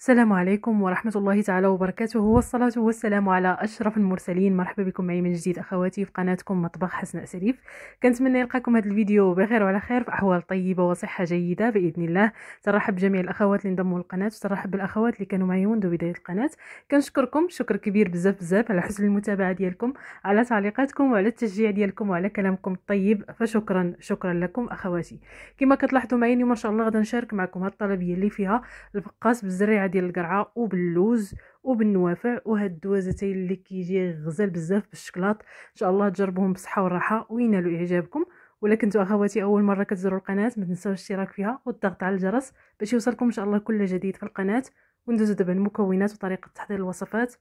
السلام عليكم ورحمة الله تعالى وبركاته والصلاة والسلام على أشرف المرسلين مرحبا بكم معي من جديد أخواتي في قناتكم مطبخ حسناء سليف كنتمنى يلقاكم هذا الفيديو بخير وعلى خير في أحوال طيبة وصحة جيدة بإذن الله ترحب بجميع الأخوات اللي انضموا للقناة وترحب بالأخوات اللي كانوا معي منذ بداية القناة كنشكركم شكر كبير بزاف بزاف على حسن المتابعة ديالكم على تعليقاتكم وعلى التشجيع ديالكم وعلى كلامكم الطيب فشكرا شكرا لكم أخواتي كما كتلاحظوا معي اليوم إن شاء الله غدا نشارك معكم هاد الطلبية اللي فيها الفقاس بالزريعة ديال القرعه وباللوز وبالنوافع وهاد الدوازتين اللي كيجي غزال بزاف بالشكلاط ان شاء الله تجربوهم بصحه والراحه وينالوا اعجابكم ولا كنتو اخواتي اول مره كتزوروا القناه ما تنساوش الاشتراك فيها والضغط على الجرس باش يوصلكم ان شاء الله كل جديد في القناه وندوزو دابا المكونات وطريقه تحضير الوصفات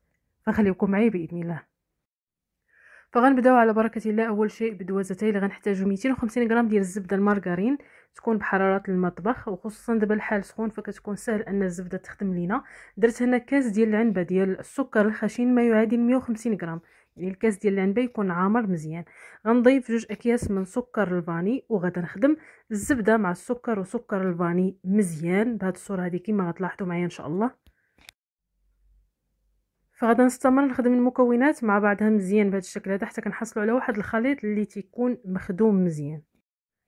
فخليكم معي باذن الله فغنبداو على بركه الله اول شيء بدوازتاي اللي غنحتاجو 250 غرام ديال الزبده المارغرين تكون بحراره المطبخ وخصوصا دابا الحال سخون فكتكون سهل ان الزبده تخدم لينا درت هنا كاس ديال العنبه ديال السكر الخشن ما يعادل 150 غرام يعني الكاس ديال العنبه يكون عامر مزيان غنضيف جوج اكياس من سكر الفاني وغادا نخدم الزبده مع السكر وسكر الفاني مزيان بهاد الصوره هذه كما غتلاحظوا معايا ان شاء الله فغادا نستمر نخدم المكونات مع بعضها مزيان بهذا الشكل هذا حتى كنحصلوا على واحد الخليط اللي تيكون مخدوم مزيان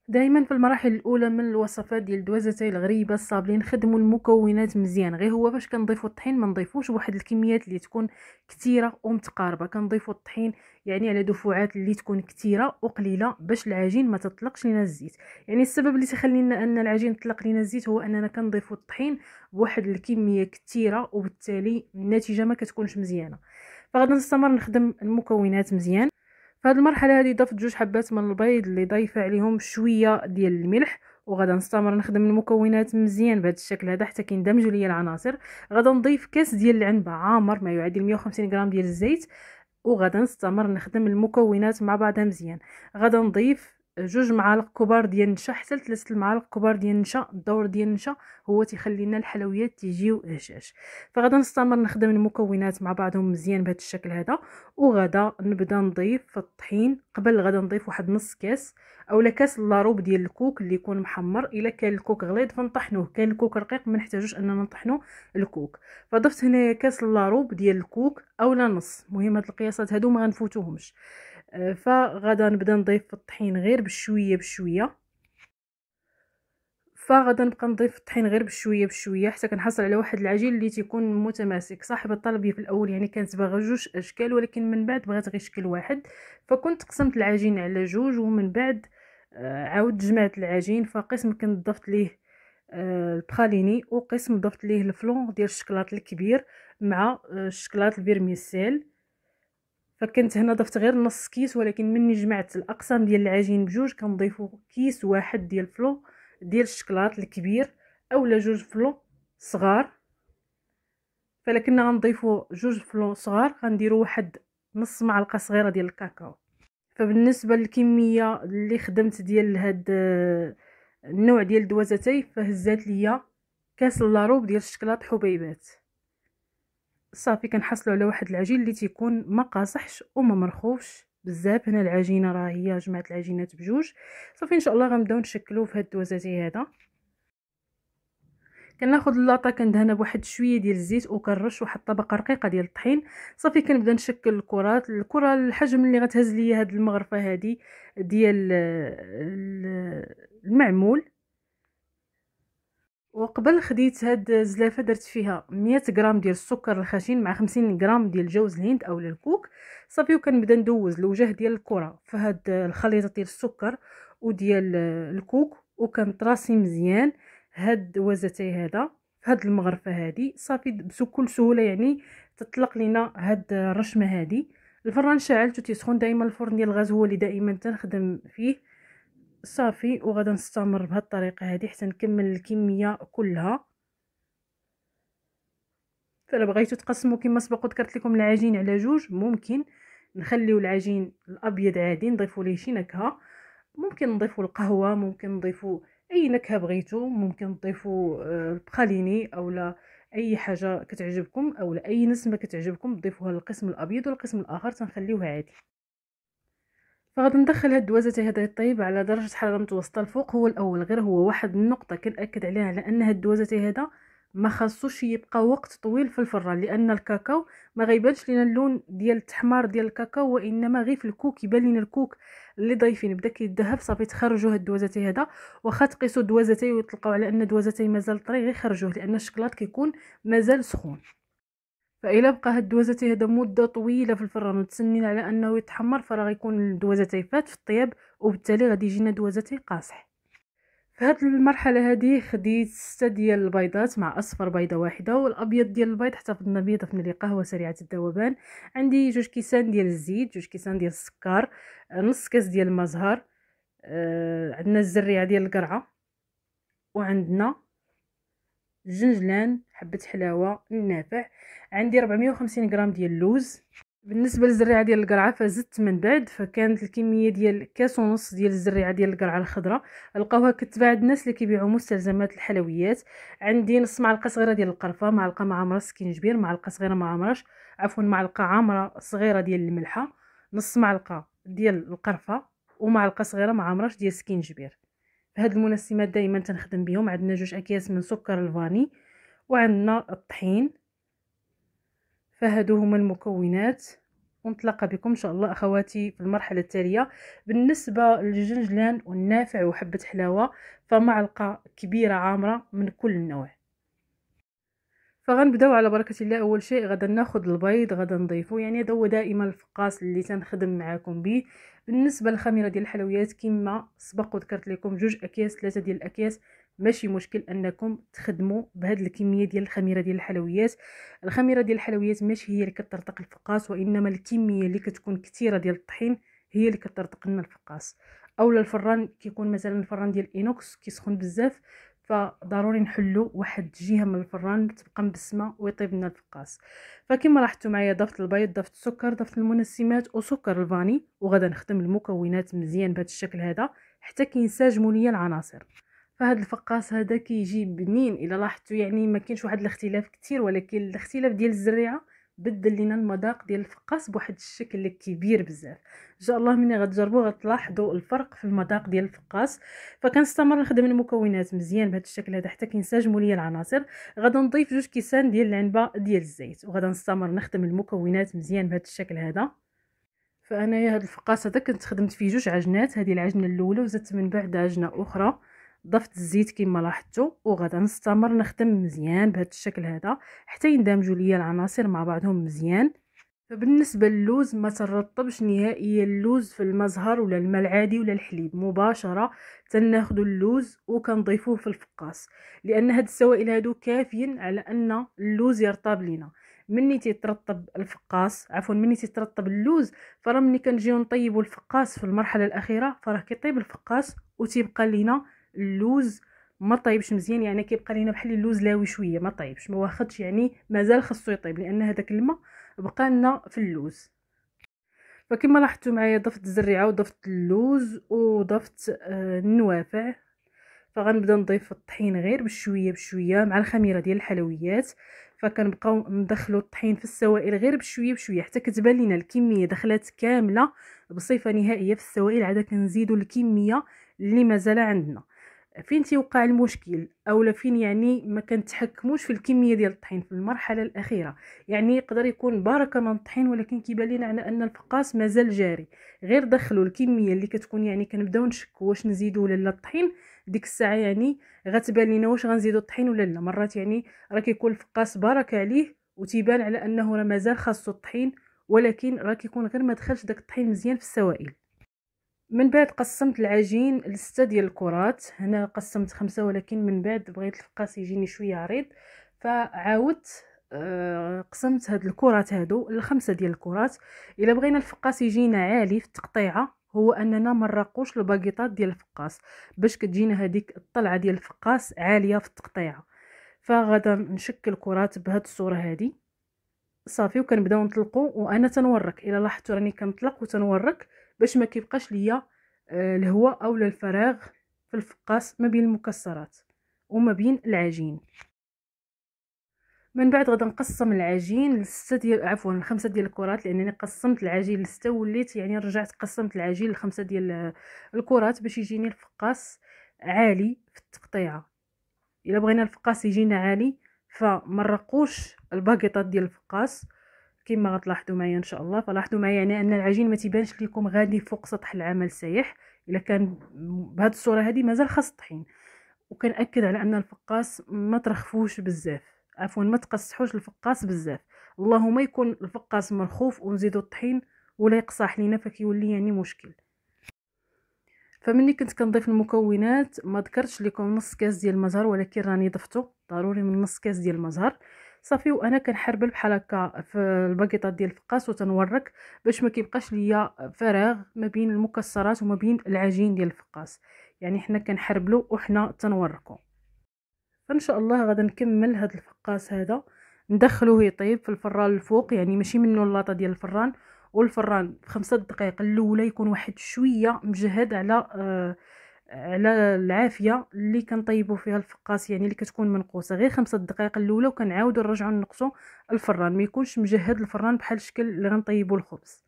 دائما في المراحل الاولى من الوصفات ديال الدوازه الغريبه الصابلين خدموا المكونات مزيان غير هو باش كنضيفوا الطحين ما نضيفوش واحد الكميات اللي تكون كثيره ومتقاربه كنضيفوا الطحين يعني على دفعات اللي تكون كثيره وقليله باش العجين ما تطلقش لنا الزيت يعني السبب اللي تخلينا ان العجين تطلق لنا الزيت هو اننا كنضيفوا الطحين بواحد الكميه كثيره وبالتالي النتيجه ما كتكونش مزيانه فغادي نستمر نخدم المكونات مزيان فهاد المرحله هذه ضفت جوج حبات من البيض اللي ضايفه عليهم شويه ديال الملح وغادا نستمر نخدم المكونات مزيان بهذا الشكل هذا حتى كيندمجوا ليا العناصر غادا نضيف كاس ديال العنبه عامر ما يعادل 150 غرام ديال الزيت وغادا نستمر نخدم المكونات مع بعضها مزيان غادا نضيف جوج معالق كبار ديال النشا حتى لثلاث المعالق كبار ديال النشا الدور ديال النشا هو تيخلي لنا الحلويات تيجيو هشاش فغادي نستمر نخدم المكونات مع بعضهم مزيان بهذا الشكل هذا وغدا نبدا نضيف في الطحين قبل غدا نضيف واحد نص كاس اولا كاس لاروب ديال الكوك اللي يكون محمر الا كان الكوك غليظ فنطحنوه كان الكوك رقيق ما نحتاجوش اننا نطحنو الكوك فضفت هنايا كاس لاروب ديال الكوك اولا نص مهم هاد القياسات هادو ما غنفوتوهمش فغدا نبدا نضيف الطحين غير بشويه بشويه فغدا نبقى نضيف الطحين غير بشويه بشويه حتى كنحصل على واحد العجين اللي تيكون متماسك صاحب الطلب في الاول يعني كانت باغا جوج اشكال ولكن من بعد بغات غير شكل واحد فكنت قسمت العجين على جوج ومن بعد آه، عاود جمعت العجين فقسم كنت ضفت ليه آه، البخاليني وقسم ضفت ليه الفلون ديال الشكلاط الكبير مع آه، الشكلاط البيرميسيل فكنت هنا ضفت غير نص كيس ولكن مني جمعت الاقسام ديال العجين بجوج كنضيفو كيس واحد ديال فلو ديال الشكلاط الكبير اولا جوج فلو صغار فلكن غنضيفو جوج فلو صغار غنديرو واحد نص معلقه صغيره ديال الكاكاو فبالنسبه للكميه اللي خدمت ديال هاد آه، النوع ديال الدوازتاي فهزات ليا كاس لاروب ديال الشكلاط حبيبات صافي كنحصلوا على واحد العجين اللي تيكون ما قاصحش وما مرخوفش بزاف هنا العجينه راه هي جمعت العجينات بجوج صافي ان شاء الله غنبداو نشكلوه في هاد الدوزاتي هذا كناخذ اللاطه كندهنها بواحد شويه ديال الزيت وكنرش واحد الطبقه رقيقه ديال الطحين صافي كنبدا نشكل الكرات الكره الحجم اللي غتهز ليا هاد المغرفه هادي ديال المعمول وقبل خديت هاد الزلافه درت فيها 100 غرام ديال السكر الخشن مع 50 غرام ديال جوز الهند اولا الكوك صافي وكنبدا ندوز الوجه ديال الكره في هاد الخليطه ديال السكر وديال الكوك وكنطراسي مزيان هاد وزتي هذا هاد المغرفه هادي صافي بكل سهوله يعني تطلق لينا هاد الرشمه هادي الفران شعلته تيسخن دائما الفرن ديال الغاز هو اللي دائما تنخدم فيه صافي وغدا نستمر بهاد الطريقه هادي حتى نكمل الكميه كلها فلا بغيتو تقسموا كما سبق وذكرت لكم العجين على جوج ممكن نخليو العجين الابيض عادي نضيفوا ليه شي نكهه ممكن نضيفوا القهوه ممكن نضيفوا اي نكهه بغيتو ممكن تضيفوا آه، البخاليني اولا اي حاجه كتعجبكم اولا اي نسمه كتعجبكم تضيفوها للقسم الابيض والقسم الاخر تنخليوها عادي فغادي ندخل هاد الدوازة هذه الطيب على درجة حرارة متوسطة الفوق هو الأول غير هو واحد النقطة كنأكد عليها على أن هاد الدوازة هذا ما خاصوش يبقى وقت طويل في الفران لان الكاكاو ما غيبانش لينا اللون ديال التحمار ديال الكاكاو وانما غير في الكوك يبان لينا الكوك اللي ضايفين بدا كيذهب صافي تخرجوا هاد الدوازتي هذا واخا تقيسوا دوازتي ويطلقوا على ان دوازتي مازال طري غير خرجوه لان الشكلاط كيكون مازال سخون فإلا بقى هاد الدوازات هذا مدة طويلة في الفران وتسنين على أنه يتحمر فرا غيكون الدوازات فات في الطياب وبالتالي غادي يجينا دوازتي قاصح فهاد المرحلة هادي خديت ستة ديال البيضات مع أصفر بيضة واحدة والأبيض ديال البيض حتفضلنا بيه ضفنا ليه قهوة سريعة الذوبان عندي جوج كيسان ديال الزيت جوج كيسان ديال السكر نص كاس ديال المزهر آه، عندنا الزريعة ديال القرعة وعندنا الزنجلان حبة حلاوة النافع عندي 450 غرام ديال اللوز بالنسبة للزريعة ديال القرعة فزدت من بعد فكانت الكمية ديال كاس ونص ديال الزريعة ديال القرعة الخضراء لقاوها كتباع الناس اللي كيبيعوا مستلزمات الحلويات عندي نص معلقة صغيرة ديال القرفة معلقة معمرة سكينجبير معلقة صغيرة معمرش عفوا معلقة عامرة صغيرة ديال الملحة نص معلقة ديال القرفة ومعلقة صغيرة معمرش ديال سكينجبير هاد المنسمات دائما تنخدم بهم عندنا جوج اكياس من سكر الفاني وعندنا الطحين فهادو هما المكونات ونتلاقى بكم ان شاء الله اخواتي في المرحله التاليه بالنسبه للجنجلان والنافع وحبه حلاوه فمعلقه كبيره عامره من كل نوع فغنبداو على بركه الله اول شيء غدا ناخذ البيض غدا نضيفو يعني هذا هو دائما الفقاس اللي تنخدم معاكم به بالنسبه للخميره ديال الحلويات كما سبق وذكرت لكم جوج اكياس ثلاثه ديال الاكياس ماشي مشكل انكم تخدموا بهاد الكميه ديال الخميره ديال الحلويات الخميره ديال الحلويات ماشي هي اللي كترتق الفقاس وانما الكميه اللي كتكون كثيره ديال الطحين هي اللي كترتق لنا الفقاس اولا الفران كيكون مثلا الفران ديال الانوكس كيسخن بزاف فضروري نحلو واحد جهه من الفران تبقى مبسمه ويطيب لنا الفقاس فكما لاحظتوا معايا ضفت البيض ضفت السكر ضفت المنسمات وسكر الفاني وغدا نخدم المكونات مزيان بهذا الشكل هذا حتى كينسجموا ليا العناصر فهاد الفقاس هذا كيجي بنين الا لاحظتوا يعني ما كاينش واحد الاختلاف كثير ولكن الاختلاف ديال الزريعه بدل لينا المذاق ديال الفقاس بواحد الشكل اللي كبير بزاف ان شاء الله ملي غتجربوا غتلاحظوا الفرق في المذاق ديال الفقاس فكنستمر نخدم المكونات مزيان بهذا الشكل هذا حتى كينسجموا ليا العناصر غادي نضيف جوج كيسان ديال العنبه ديال الزيت وغادي نستمر نخدم المكونات مزيان بهذا الشكل هذا فانايا هذا الفقاس هذا كنت خدمت فيه جوج عجنات هذه العجنه الاولى وزدت من بعد عجنه اخرى ضفت الزيت كما لاحظتوا وغدا نستمر نخدم مزيان بهذا الشكل هذا حتى يندمجوا ليا العناصر مع بعضهم مزيان فبالنسبه للوز ما ترطبش نهائيا اللوز في المزهر ولا الماء العادي ولا الحليب مباشره تناخذوا اللوز وكنضيفوه في الفقاس لان هاد السوائل هادو كافيين على ان اللوز يرطب لينا مني تيترطب الفقاس عفوا مني تيترطب اللوز فراه مني كنجيو نطيبوا الفقاس في المرحله الاخيره فراه كيطيب الفقاس وتيبقى لينا اللوز ما طيبش مزيان يعني كيبقى لينا بحال اللوز لاوي شويه ما طيبش ما واخدش يعني مازال خصو يطيب لان هذاك الماء بقى لنا في اللوز فكما لاحظتوا معايا ضفت الزريعه وضفت اللوز وضفت آه، النوافع فغنبدا نضيف الطحين غير بشويه بشويه مع الخميره ديال الحلويات فكنبقاو ندخلوا الطحين في السوائل غير بشويه بشويه حتى كتبان لينا الكميه دخلات كامله بصفه نهائيه في السوائل عاد كنزيدوا الكميه اللي مازال عندنا فين تيوقع المشكل اولا فين يعني ما كنتحكموش في الكميه ديال الطحين في المرحله الاخيره يعني يقدر يكون بركه من الطحين ولكن كيبان لينا على ان الفقاس مازال جاري غير دخلوا الكميه اللي كتكون يعني كنبداو نشكوا واش نزيدو ولا لا الطحين ديك الساعه يعني غتبان لينا واش غنزيدو الطحين ولا لا مرات يعني راه كيكون الفقاس بركه عليه وتيبان على انه راه مازال خاصو الطحين ولكن راه كيكون غير ما دخلش داك الطحين مزيان في السوائل من بعد قسمت العجين لستة ديال الكرات هنا قسمت خمسة ولكن من بعد بغيت الفقاس يجيني شويه عريض فعاودت آه، قسمت هاد الكرات هادو لخمسة ديال الكرات الا بغينا الفقاس يجينا عالي في التقطيعه هو اننا ما الباكيطات ديال الفقاس باش كتجينا هاديك الطلعه ديال الفقاس عاليه في التقطيعه فغادا نشكل كرات بهاد الصوره هادي صافي وكنبداو نطلقو وانا تنورك الا لاحظتو راني كنطلق وتنورك باش ما كيبقاش ليا آه، الهواء اولا الفراغ في الفقاس ما بين المكسرات وما بين العجين من بعد غادي نقسم العجين لسته ديال عفوا لخمسه ديال الكرات لانني قسمت العجين لسته وليت يعني رجعت قسمت العجين لخمسه ديال آه، الكرات باش يجيني الفقاس عالي في التقطيعه الا بغينا الفقاس يجينا عالي فمرقوش الباكيطات ديال الفقاس كما غتلاحظوا معايا ان شاء الله فلاحظوا معايا يعني ان العجين ما تيبانش لكم غادي فوق سطح العمل سايح الا كان بهذه الصوره هذه مازال خاص الطحين وكنأكد على ان الفقاس ما ترخفوش بزاف عفوا ما تقصحوش الفقاس بزاف اللهم يكون الفقاس مرخوف ونزيدو الطحين ولا يقصح لينا فكيولي يعني مشكل فمني كنت كنضيف المكونات ما ذكرتش لكم نص كاس ديال المزهر ولكن راني ضفته ضروري من نص كاس ديال المزهر صافي وانا كنحربل بحال هكا في الباكيطات ديال الفقاس وتنورك باش ما كيبقاش ليا فراغ ما بين المكسرات وما بين العجين ديال الفقاس يعني حنا كنحربلو وحنا تنوركو فان شاء الله غادي نكمل هذا الفقاس هذا ندخلوه يطيب في الفران الفوق يعني ماشي منه اللاطه ديال الفران والفران في خمسة دقائق الاولى يكون واحد شويه مجهد على آه على العافيه اللي كنطيبوا فيها الفقاس يعني اللي كتكون منقوصه غير خمسة دقائق الاولى وكنعاودوا نرجعوا نقصوا الفران ما يكونش مجهد الفران بحال الشكل اللي غنطيبوا الخبز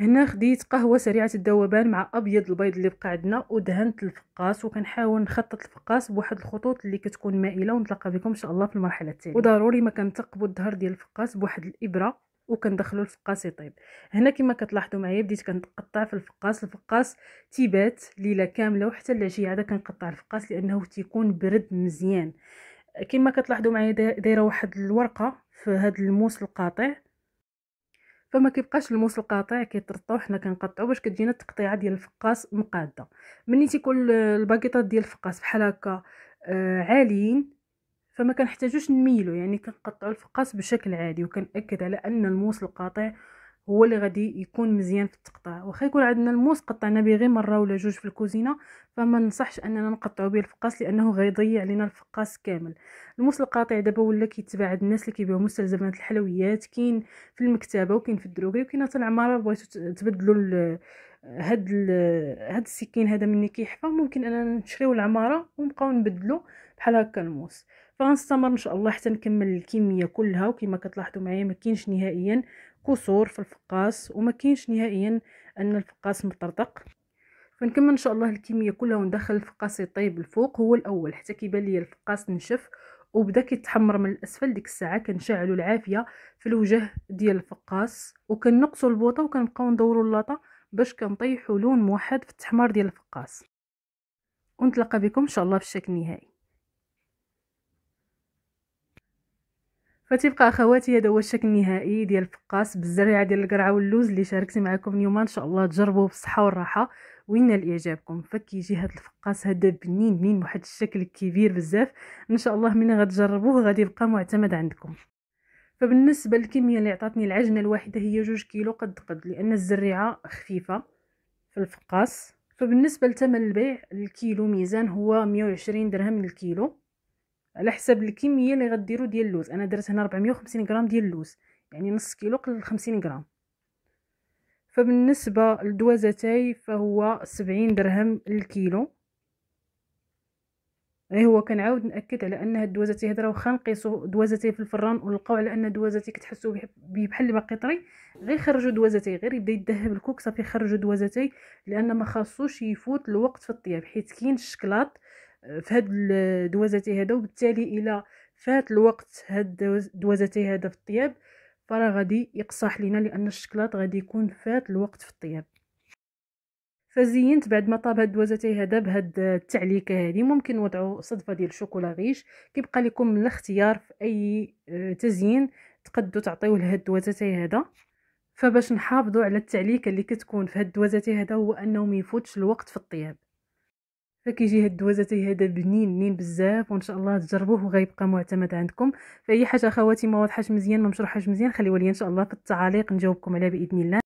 هنا خديت قهوه سريعه الذوبان مع ابيض البيض اللي بقى عندنا ودهنت الفقاس وكنحاول نخطط الفقاس بواحد الخطوط اللي كتكون مائله ونتلاقى بكم ان شاء الله في المرحله الثانيه وضروري ما كنثقبوا الظهر ديال الفقاس بواحد الابره وكندخلو الفقاس يطيب هنا كما كتلاحظوا معايا بديت كنقطع في الفقاس الفقاس تيبات ليله كامله وحتى العشيه عاد كنقطع الفقاس لانه تيكون برد مزيان كما كتلاحظوا معايا دايره واحد الورقه في هذا الموس القاطع فما كيبقاش الموس القاطع كيترطو حنا كنقطعو باش كتجينا التقطيعه ديال الفقاس مقاده ملي تيكون الباكيطات ديال الفقاس بحال هكا آه، عاليين فما كنحتاجوش نميلو يعني كنقطعو الفقاس بشكل عادي وكنأكد على ان الموس القاطع هو اللي غادي يكون مزيان في التقطاع واخا يكون عندنا الموس قطعنا به غير مره ولا جوج في الكوزينه فما ننصحش اننا نقطعو به الفقاس لانه غيضيع لنا الفقاس كامل الموس القاطع دابا ولا كيتباع عند الناس اللي كيبيعوا مستلزمات الحلويات كاين في المكتبه وكاين في الدروغي وكاين حتى العماره بغيتو تبدلوا هاد هاد السكين هذا مني كيحفى ممكن اننا نشريو العماره ونبقاو نبدلو بحال هكا الموس فغنستمر ان شاء الله حتى نكمل الكميه كلها وكما كتلاحظوا معايا ما كاينش نهائيا كسور في الفقاس وما كاينش نهائيا ان الفقاس مطرطق فنكمل ان شاء الله الكميه كلها وندخل الفقاس يطيب الفوق هو الاول حتى كيبان لي الفقاس نشف وبدا كيتحمر من الاسفل ديك الساعه كنشعلوا العافيه في الوجه ديال الفقاس وكنقصوا البوطه وكنبقاو ندوروا اللاطه باش كنطيحوا لون موحد في التحمار ديال الفقاس ونتلقى بكم ان شاء الله في الشكل النهائي فتبقى اخواتي هذا هو الشكل النهائي ديال الفقاس بالزريعه ديال القرعه واللوز اللي شاركت معكم اليوم ان شاء الله تجربوه بالصحه والراحه وينال اعجابكم فكيجي هذا الفقاس هذا بنين بنين بواحد الشكل كبير بزاف ان شاء الله ملي غتجربوه غادي يبقى معتمد عندكم فبالنسبه للكميه اللي عطاتني العجنه الواحده هي جوج كيلو قد قد لان الزريعه خفيفه في الفقاس فبالنسبه لثمن البيع الكيلو ميزان هو 120 درهم للكيلو على حسب الكميه اللي غديروا ديال اللوز انا درت هنا 450 غرام ديال اللوز يعني نص كيلو قل 50 غرام فبالنسبه لدوازتاي فهو 70 درهم الكيلو غير هو كنعاود ناكد على ان هاد الدوازتي راه واخا نقيسو دوازتاي في الفران ونلقاو على ان دوازتاي كتحسو بيه بحال باقي طري غير خرجوا دوازتاي غير يبدا يذهب الكوك صافي خرجوا دوازتاي لان ما خاصوش يفوت الوقت في الطياب حيت كاين الشكلاط في هاد الدوازاتي هذا وبالتالي الى فات الوقت هاد الدوازاتي هذا في الطياب فراه غادي يقصح لينا لان الشكلاط غادي يكون فات الوقت في الطياب فزينت بعد ما طاب هاد الدوازاتي هذا بهاد التعليكه هذه ممكن وضعوا صدفه ديال الشوكولا غيش كيبقى لكم من الاختيار في اي آه، تزيين تقدوا تعطيوه لهاد الدوازاتي هذا فباش نحافظوا على التعليكه اللي كتكون في هاد الدوازاتي هذا هو انه ما يفوتش الوقت في الطياب فكيجي هاد الدوازه هذا بنين بنين بزاف وان شاء الله تجربوه وغيبقى معتمد عندكم فاي حاجه اخواتي ما واضحاش مزيان ما مشروحاش مزيان خليوها لي ان شاء الله في التعاليق نجاوبكم عليها باذن الله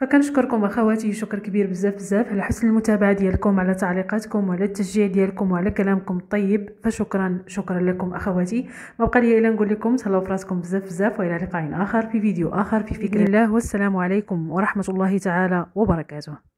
فكنشكركم اخواتي شكر كبير بزاف بزاف على حسن المتابعه ديالكم على تعليقاتكم وعلى التشجيع ديالكم وعلى كلامكم الطيب فشكرا شكرا لكم اخواتي ما بقى لي الا نقول لكم تهلاو فراسكم بزاف بزاف والى لقاء اخر في فيديو اخر في فكر الله والسلام عليكم ورحمه الله تعالى وبركاته